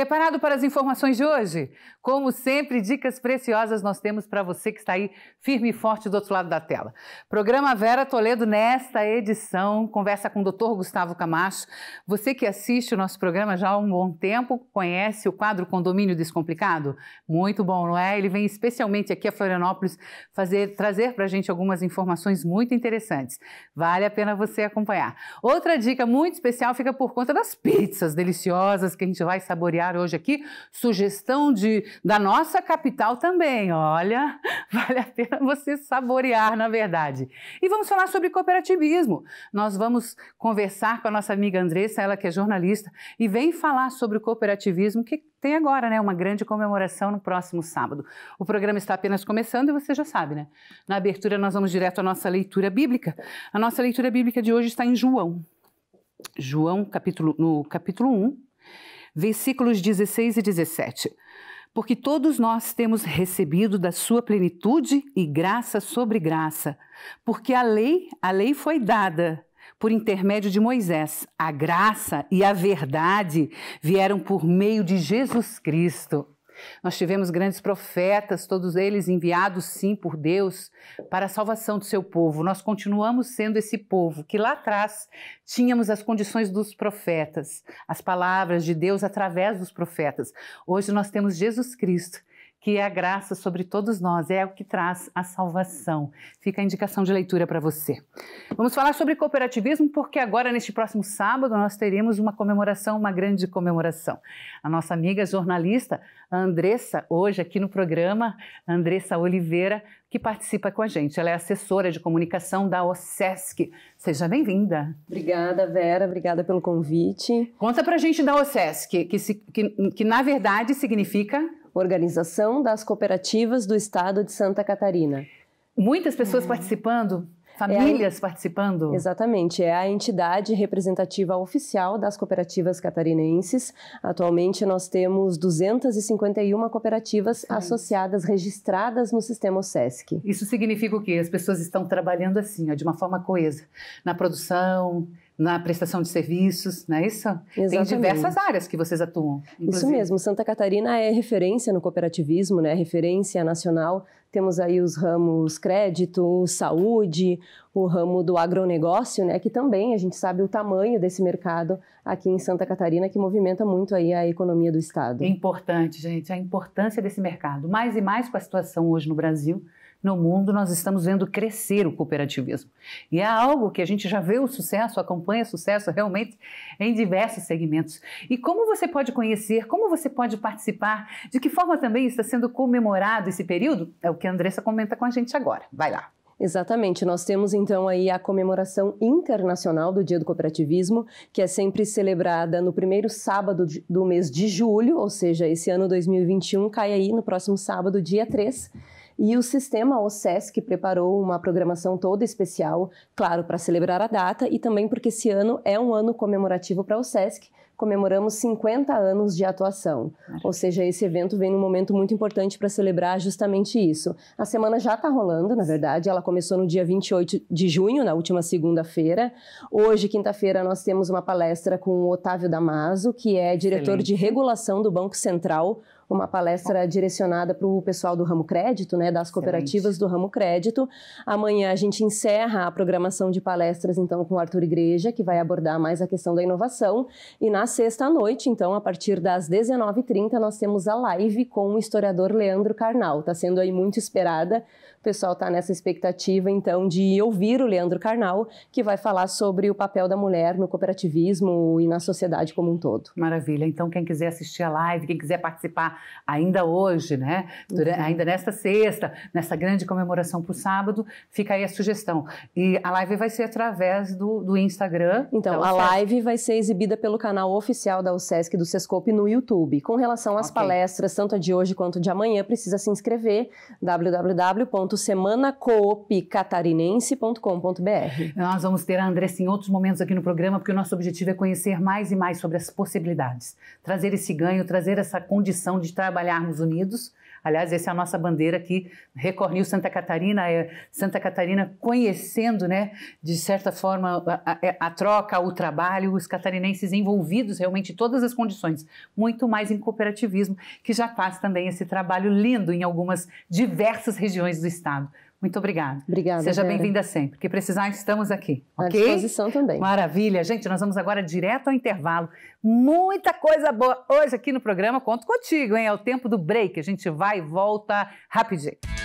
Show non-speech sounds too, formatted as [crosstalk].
Preparado para as informações de hoje? Como sempre, dicas preciosas nós temos para você que está aí firme e forte do outro lado da tela. Programa Vera Toledo, nesta edição, conversa com o Dr. Gustavo Camacho. Você que assiste o nosso programa já há um bom tempo, conhece o quadro Condomínio Descomplicado? Muito bom, não é? Ele vem especialmente aqui a Florianópolis fazer, trazer para a gente algumas informações muito interessantes. Vale a pena você acompanhar. Outra dica muito especial fica por conta das pizzas deliciosas que a gente vai saborear hoje aqui, sugestão de, da nossa capital também. Olha, [laughs] vale a pena você saborear, na verdade. E vamos falar sobre cooperativismo. Nós vamos conversar com a nossa amiga Andressa, ela que é jornalista, e vem falar sobre o cooperativismo, que tem agora, né, uma grande comemoração no próximo sábado. O programa está apenas começando e você já sabe, né? Na abertura nós vamos direto à nossa leitura bíblica. A nossa leitura bíblica de hoje está em João. João, capítulo, no capítulo 1, versículos 16 e 17. Porque todos nós temos recebido da sua plenitude e graça sobre graça, porque a lei, a lei foi dada por intermédio de Moisés. A graça e a verdade vieram por meio de Jesus Cristo. Nós tivemos grandes profetas, todos eles enviados, sim, por Deus, para a salvação do seu povo. Nós continuamos sendo esse povo que lá atrás tínhamos as condições dos profetas, as palavras de Deus através dos profetas. Hoje nós temos Jesus Cristo que é a graça sobre todos nós, é o que traz a salvação. Fica a indicação de leitura para você. Vamos falar sobre cooperativismo, porque agora, neste próximo sábado, nós teremos uma comemoração, uma grande comemoração. A nossa amiga jornalista Andressa, hoje aqui no programa, Andressa Oliveira, que participa com a gente. Ela é assessora de comunicação da OSESC. Seja bem-vinda. Obrigada, Vera. Obrigada pelo convite. Conta a gente da OSESC, que, que, que, que na verdade significa Organização das Cooperativas do Estado de Santa Catarina. Muitas pessoas é. participando, famílias é a, participando. Exatamente, é a entidade representativa oficial das cooperativas catarinenses. Atualmente nós temos 251 cooperativas Sim. associadas registradas no sistema SESC. Isso significa o quê? As pessoas estão trabalhando assim, ó, de uma forma coesa, na produção, na prestação de serviços, não é isso? Exatamente. Tem diversas áreas que vocês atuam. Inclusive. Isso mesmo, Santa Catarina é referência no cooperativismo, né? referência nacional. Temos aí os ramos crédito, saúde, o ramo do agronegócio, né? que também a gente sabe o tamanho desse mercado aqui em Santa Catarina, que movimenta muito aí a economia do Estado. É importante, gente, a importância desse mercado. Mais e mais com a situação hoje no Brasil, no mundo nós estamos vendo crescer o cooperativismo. E é algo que a gente já vê o sucesso, acompanha o sucesso realmente em diversos segmentos. E como você pode conhecer, como você pode participar, de que forma também está sendo comemorado esse período? É o que a Andressa comenta com a gente agora. Vai lá. Exatamente, nós temos então aí a comemoração internacional do Dia do Cooperativismo, que é sempre celebrada no primeiro sábado do mês de julho, ou seja, esse ano 2021 cai aí no próximo sábado, dia 3 e o sistema, o SESC, preparou uma programação toda especial, claro, para celebrar a data e também porque esse ano é um ano comemorativo para o SESC, comemoramos 50 anos de atuação. Ou seja, esse evento vem num momento muito importante para celebrar justamente isso. A semana já está rolando, na verdade, ela começou no dia 28 de junho, na última segunda-feira. Hoje, quinta-feira, nós temos uma palestra com o Otávio Damaso, que é diretor Excelente. de regulação do Banco Central uma palestra direcionada para o pessoal do ramo crédito, né, das cooperativas Excelente. do ramo crédito. Amanhã a gente encerra a programação de palestras então com o Arthur Igreja, que vai abordar mais a questão da inovação, e na sexta noite, então, a partir das 19h30, nós temos a live com o historiador Leandro Carnal. Está sendo aí muito esperada. O pessoal está nessa expectativa, então, de ouvir o Leandro Carnal, que vai falar sobre o papel da mulher no cooperativismo e na sociedade como um todo. Maravilha. Então, quem quiser assistir a live, quem quiser participar ainda hoje, né? Durante, uhum. Ainda nesta sexta, nessa grande comemoração para o sábado, fica aí a sugestão. E a live vai ser através do, do Instagram. Então, então a live vai ser exibida pelo canal oficial da e do Sescope no YouTube. Com relação às okay. palestras, tanto a de hoje quanto de amanhã, precisa se inscrever www.semanacoopcatarinense.com.br. Nós vamos ter a Andressa em outros momentos aqui no programa, porque o nosso objetivo é conhecer mais e mais sobre as possibilidades, trazer esse ganho, trazer essa condição de trabalharmos unidos. Aliás, essa é a nossa bandeira aqui, Record Santa Catarina, é Santa Catarina conhecendo, né, de certa forma, a, a, a troca, o trabalho, os catarinenses envolvidos realmente todas as condições, muito mais em cooperativismo, que já faz também esse trabalho lindo em algumas diversas regiões do estado. Muito obrigada. Obrigada. Seja bem-vinda sempre. Que precisar, estamos aqui. Ok? À disposição também. Maravilha. Gente, nós vamos agora direto ao intervalo. Muita coisa boa hoje aqui no programa. Conto contigo, hein? É o tempo do break. A gente vai e volta rapidinho.